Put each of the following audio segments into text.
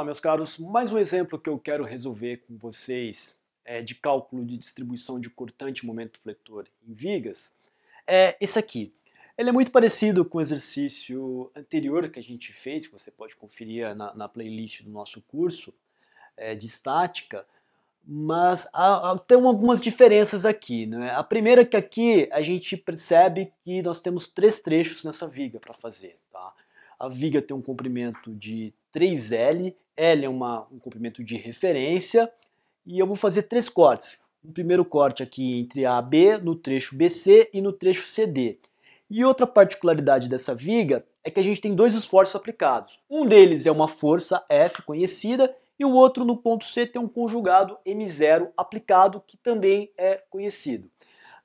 Olá, meus caros. Mais um exemplo que eu quero resolver com vocês é, de cálculo de distribuição de cortante momento fletor em vigas é esse aqui. Ele é muito parecido com o exercício anterior que a gente fez, que você pode conferir na, na playlist do nosso curso é, de estática, mas há, há, tem algumas diferenças aqui. Né? A primeira é que aqui a gente percebe que nós temos três trechos nessa viga para fazer. Tá? A viga tem um comprimento de 3L L é uma, um comprimento de referência e eu vou fazer três cortes. Um primeiro corte aqui entre A e B, no trecho BC e no trecho CD. E outra particularidade dessa viga é que a gente tem dois esforços aplicados. Um deles é uma força F conhecida e o outro no ponto C tem um conjugado M0 aplicado que também é conhecido.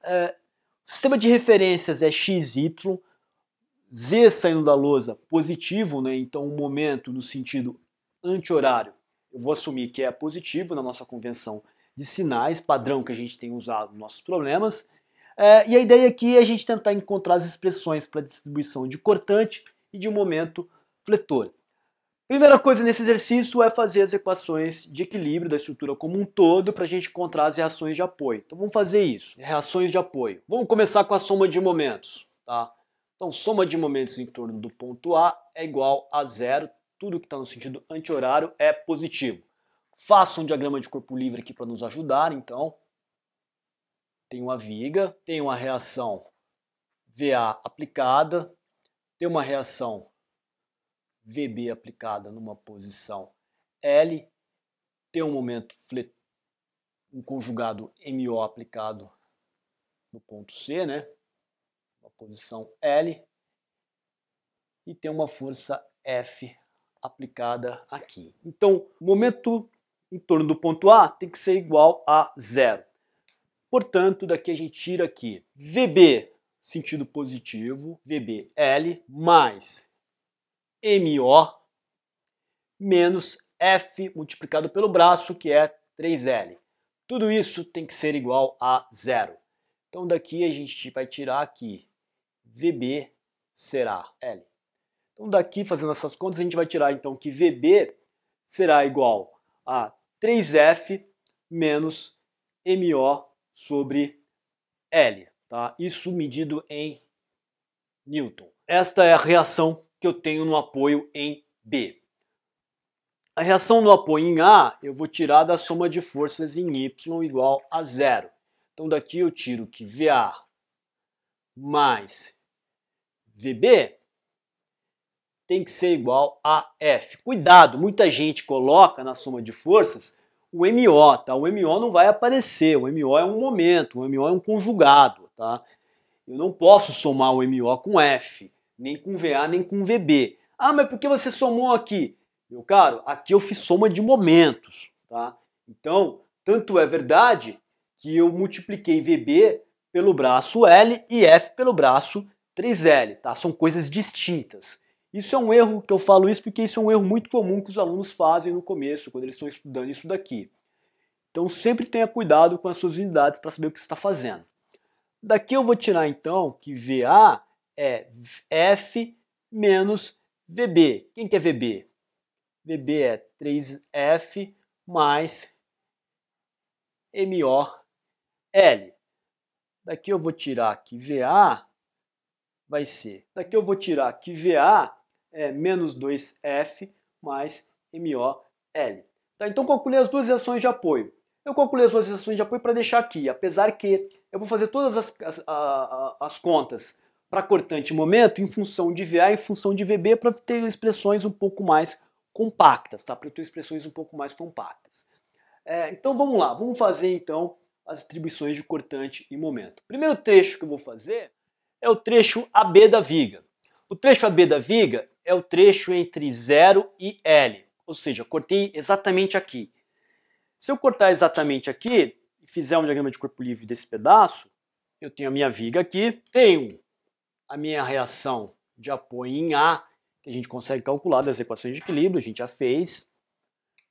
É, sistema de referências é XY, Z saindo da lousa positivo, né? então o um momento no sentido anti-horário, eu vou assumir que é positivo na nossa convenção de sinais padrão que a gente tem usado nos nossos problemas. É, e a ideia aqui é a gente tentar encontrar as expressões para distribuição de cortante e de momento fletor. Primeira coisa nesse exercício é fazer as equações de equilíbrio da estrutura como um todo para a gente encontrar as reações de apoio. Então vamos fazer isso, reações de apoio. Vamos começar com a soma de momentos. Tá? Então soma de momentos em torno do ponto A é igual a zero, tudo que está no sentido anti-horário é positivo. Faça um diagrama de corpo livre aqui para nos ajudar, então. Tem uma viga, tem uma reação VA aplicada, tem uma reação VB aplicada numa posição L, tem um momento um conjugado MO aplicado no ponto C, né? Uma posição L e tem uma força F aplicada aqui. Então, momento em torno do ponto A tem que ser igual a zero. Portanto, daqui a gente tira aqui VB sentido positivo, VBL, mais MO menos F multiplicado pelo braço, que é 3L. Tudo isso tem que ser igual a zero. Então daqui a gente vai tirar aqui VB será L. Então daqui, fazendo essas contas, a gente vai tirar então que VB será igual a 3F menos MO sobre L, tá? Isso medido em Newton. Esta é a reação que eu tenho no apoio em B. A reação no apoio em A eu vou tirar da soma de forças em Y igual a zero. Então daqui eu tiro que VA mais VB tem que ser igual a F. Cuidado, muita gente coloca na soma de forças o MO, tá? O MO não vai aparecer, o MO é um momento, o MO é um conjugado, tá? Eu não posso somar o MO com F, nem com VA, nem com VB. Ah, mas por que você somou aqui? Meu caro, aqui eu fiz soma de momentos, tá? Então, tanto é verdade que eu multipliquei VB pelo braço L e F pelo braço 3L, tá? São coisas distintas. Isso é um erro que eu falo isso porque isso é um erro muito comum que os alunos fazem no começo, quando eles estão estudando isso daqui. Então sempre tenha cuidado com as suas unidades para saber o que você está fazendo. Daqui eu vou tirar então que VA é F menos VB. Quem que é VB? VB é 3F mais MOL. Daqui eu vou tirar que VA vai ser. Daqui eu vou tirar que VA é, menos 2F mais MOL. Tá, então calculei as duas reações de apoio. Eu calculei as duas reações de apoio para deixar aqui, apesar que eu vou fazer todas as, as, a, as contas para cortante momento em função de VA e em função de VB para ter expressões um pouco mais compactas, tá? para ter expressões um pouco mais compactas. É, então vamos lá, vamos fazer então as atribuições de cortante e momento. O primeiro trecho que eu vou fazer é o trecho AB da viga. O trecho AB da viga é o trecho entre 0 e L, ou seja, cortei exatamente aqui. Se eu cortar exatamente aqui e fizer um diagrama de corpo livre desse pedaço, eu tenho a minha viga aqui, tenho a minha reação de apoio em A, que a gente consegue calcular das equações de equilíbrio, a gente já fez,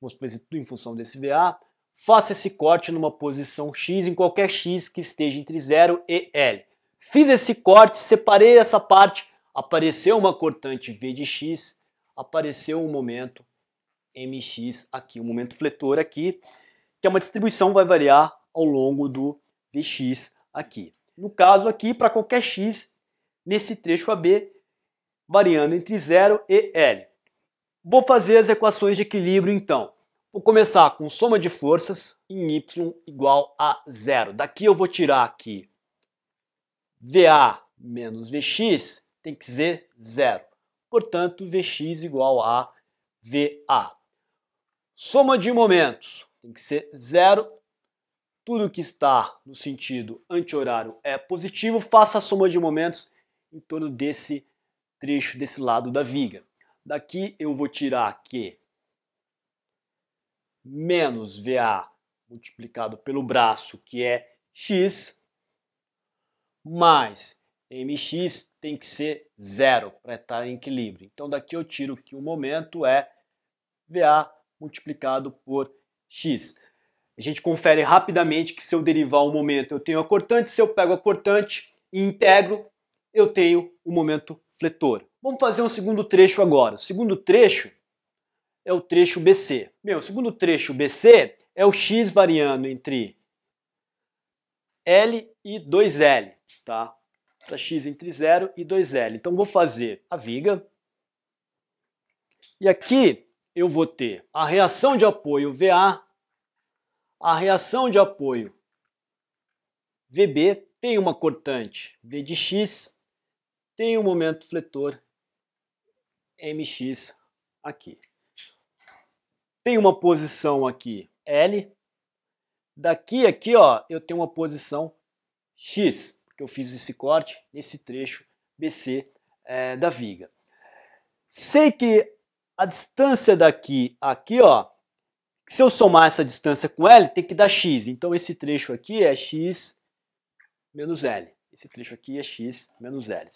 vou fazer tudo em função desse VA, faça esse corte numa posição X, em qualquer X que esteja entre 0 e L. Fiz esse corte, separei essa parte Apareceu uma cortante V de X, apareceu um momento MX aqui, um momento fletor aqui, que é uma distribuição vai variar ao longo do VX aqui. No caso aqui, para qualquer X, nesse trecho AB, variando entre 0 e L. Vou fazer as equações de equilíbrio então. Vou começar com soma de forças em Y igual a zero. Daqui eu vou tirar aqui VA menos VX tem que ser zero. Portanto, Vx igual a VA. Soma de momentos tem que ser zero. Tudo que está no sentido anti-horário é positivo. Faça a soma de momentos em torno desse trecho, desse lado da viga. Daqui eu vou tirar que menos VA multiplicado pelo braço, que é x, mais mx tem que ser zero para estar em equilíbrio. Então daqui eu tiro que o momento é VA multiplicado por x. A gente confere rapidamente que se eu derivar o momento eu tenho a cortante, se eu pego a cortante e integro, eu tenho o momento fletor. Vamos fazer um segundo trecho agora. O segundo trecho é o trecho BC. Meu, o segundo trecho BC é o x variando entre L e 2L, tá? para x entre 0 e 2L. Então vou fazer a viga. E aqui eu vou ter a reação de apoio VA, a reação de apoio VB, tem uma cortante V de X, tem um momento fletor MX aqui. Tem uma posição aqui L, daqui aqui ó, eu tenho uma posição X que eu fiz esse corte nesse trecho BC é, da viga. Sei que a distância daqui aqui, ó, se eu somar essa distância com L, tem que dar x. Então esse trecho aqui é x menos L. Esse trecho aqui é x menos L.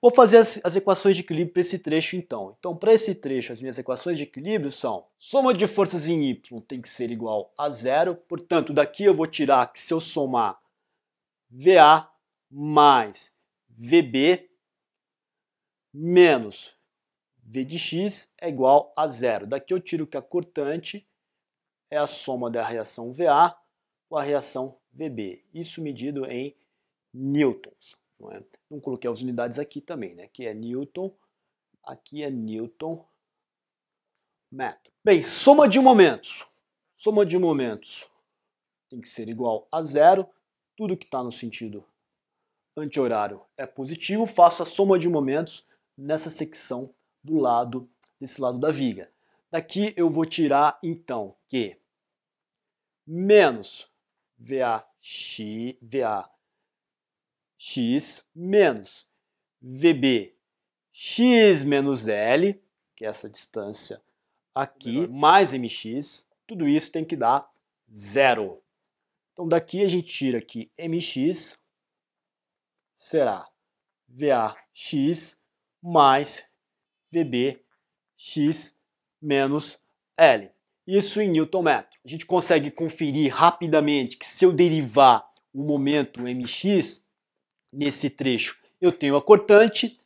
Vou fazer as, as equações de equilíbrio para esse trecho então. Então para esse trecho as minhas equações de equilíbrio são soma de forças em y tem que ser igual a zero. Portanto daqui eu vou tirar que se eu somar VA mais VB menos V de X é igual a zero. Daqui eu tiro que a cortante é a soma da reação VA com a reação VB. Isso medido em newtons. Não, é? não coloquei as unidades aqui também, né? Aqui é newton, aqui é newton metro. Bem, soma de momentos. Soma de momentos tem que ser igual a zero. Tudo que está no sentido anti-horário é positivo, faço a soma de momentos nessa secção do lado, desse lado da viga. Daqui eu vou tirar, então, que menos VAX, x menos VB x menos L, que é essa distância aqui, mais MX, tudo isso tem que dar zero. Então daqui a gente tira que MX será VAX mais VBX menos L. Isso em newton metro. A gente consegue conferir rapidamente que se eu derivar o momento mx nesse trecho, eu tenho a cortante.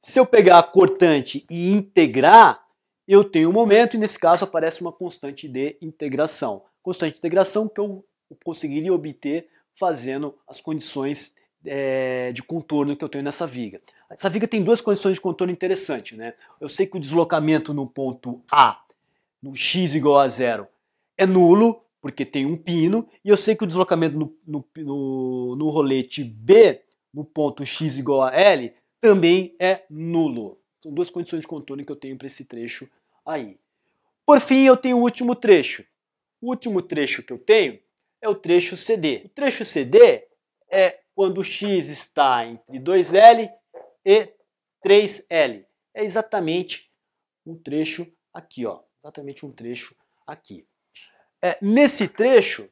Se eu pegar a cortante e integrar, eu tenho o momento e nesse caso aparece uma constante de integração. Constante de integração que eu conseguiria obter fazendo as condições é, de contorno que eu tenho nessa viga. Essa viga tem duas condições de contorno interessantes. Né? Eu sei que o deslocamento no ponto A, no x igual a zero, é nulo, porque tem um pino, e eu sei que o deslocamento no, no, no, no rolete B, no ponto x igual a L, também é nulo. São duas condições de contorno que eu tenho para esse trecho aí. Por fim, eu tenho o último trecho. O último trecho que eu tenho é o trecho CD. O trecho CD é quando o x está entre 2L e 3L. É exatamente um trecho aqui, ó. Exatamente um trecho aqui. É, nesse trecho,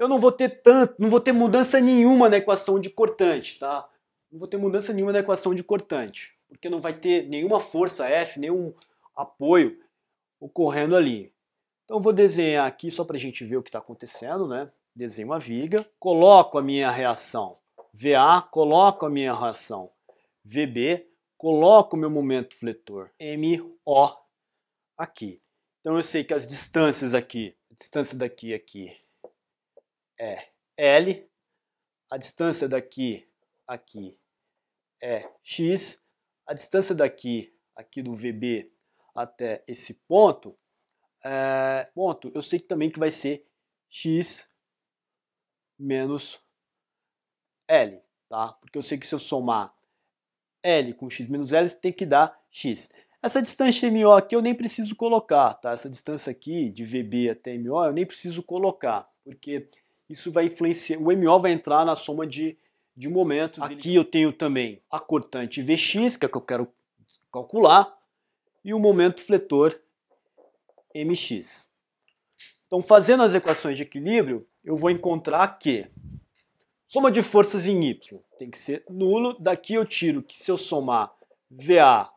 eu não vou ter tanto, não vou ter mudança nenhuma na equação de cortante, tá? Não vou ter mudança nenhuma na equação de cortante, porque não vai ter nenhuma força F, nenhum apoio ocorrendo ali. Então eu vou desenhar aqui só para a gente ver o que está acontecendo, né? desenho a viga, coloco a minha reação VA, coloco a minha reação VB, coloco o meu momento fletor MO aqui. Então eu sei que as distâncias aqui, a distância daqui aqui é L, a distância daqui aqui é X, a distância daqui, aqui do VB até esse ponto, é, ponto, eu sei que também que vai ser X menos L, tá? Porque eu sei que se eu somar L com x menos L, tem que dar x. Essa distância MO aqui eu nem preciso colocar, tá? Essa distância aqui de VB até MO eu nem preciso colocar, porque isso vai influenciar, o MO vai entrar na soma de, de momentos. Aqui eu tenho também a cortante VX, que é o que eu quero calcular, e o momento fletor MX. Então, fazendo as equações de equilíbrio, eu vou encontrar que soma de forças em Y tem que ser nulo. Daqui eu tiro que se eu somar VA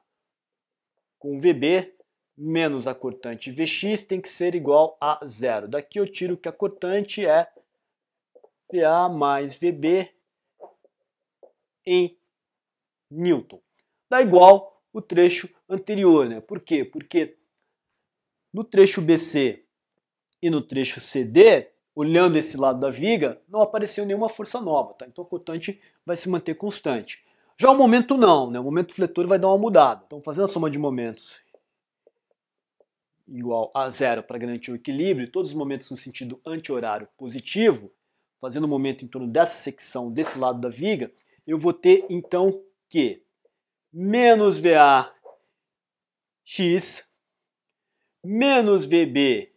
com VB, menos a cortante Vx tem que ser igual a zero. Daqui eu tiro que a cortante é VA mais VB em Newton. Dá igual o trecho anterior, né? Por quê? Porque no trecho BC e no trecho CD olhando esse lado da viga, não apareceu nenhuma força nova, tá? Então a cortante vai se manter constante. Já o momento não, né? O momento fletor vai dar uma mudada. Então fazendo a soma de momentos igual a zero para garantir o equilíbrio, todos os momentos no sentido anti-horário positivo, fazendo o momento em torno dessa secção, desse lado da viga, eu vou ter então que menos VA x menos VB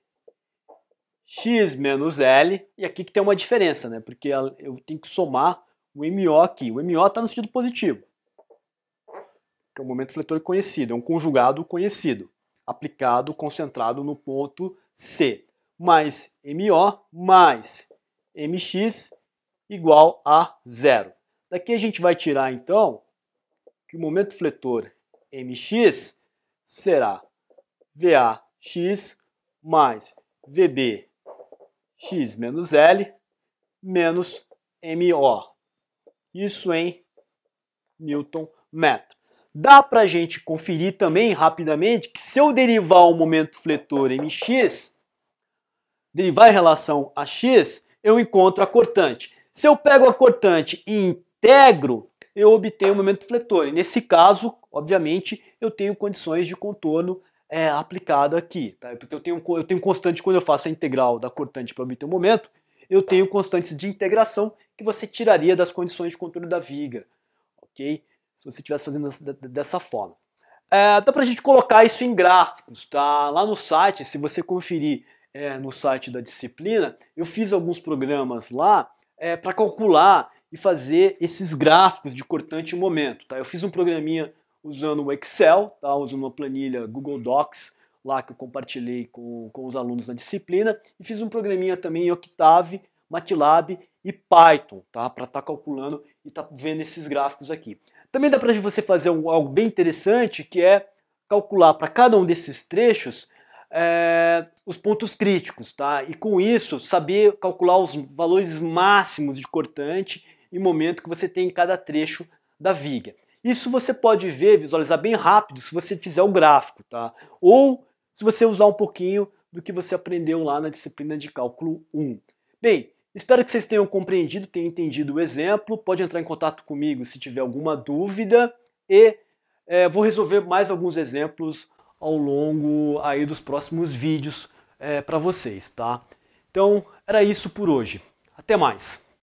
x menos L, e aqui que tem uma diferença, né? Porque eu tenho que somar o MO aqui. O MO está no sentido positivo, que é um momento fletor conhecido, é um conjugado conhecido, aplicado, concentrado no ponto C. Mais MO mais MX igual a zero. Daqui a gente vai tirar, então, que o momento fletor MX será VAX mais VB x menos L menos MO. Isso em Newton metro. Dá para a gente conferir também rapidamente que se eu derivar o momento fletor mx, derivar em relação a x, eu encontro a cortante. Se eu pego a cortante e integro, eu obtenho o momento fletor. E nesse caso, obviamente, eu tenho condições de contorno é aplicada aqui, tá? Porque eu tenho, eu tenho constante, quando eu faço a integral da cortante para obter o momento, eu tá. tenho constantes de integração que você tiraria das condições de contorno da viga, ok? Se você estivesse fazendo dessa forma. É, dá para a gente colocar isso em gráficos, tá? Lá no site, se você conferir é, no site da disciplina, eu fiz alguns programas lá é, para calcular e fazer esses gráficos de cortante e momento, tá? Eu fiz um programinha usando o Excel, tá? uso uma planilha Google Docs lá que eu compartilhei com, com os alunos da disciplina e fiz um programinha também em Octave, MATLAB e Python, tá? Para estar tá calculando e estar tá vendo esses gráficos aqui. Também dá para você fazer um, algo bem interessante que é calcular para cada um desses trechos é, os pontos críticos, tá? E com isso saber calcular os valores máximos de cortante e momento que você tem em cada trecho da viga. Isso você pode ver, visualizar bem rápido se você fizer um gráfico, tá? Ou se você usar um pouquinho do que você aprendeu lá na disciplina de cálculo 1. Bem, espero que vocês tenham compreendido, tenham entendido o exemplo. Pode entrar em contato comigo se tiver alguma dúvida e é, vou resolver mais alguns exemplos ao longo aí dos próximos vídeos é, eh, para vocês, tá? Então era isso por hoje. Até mais!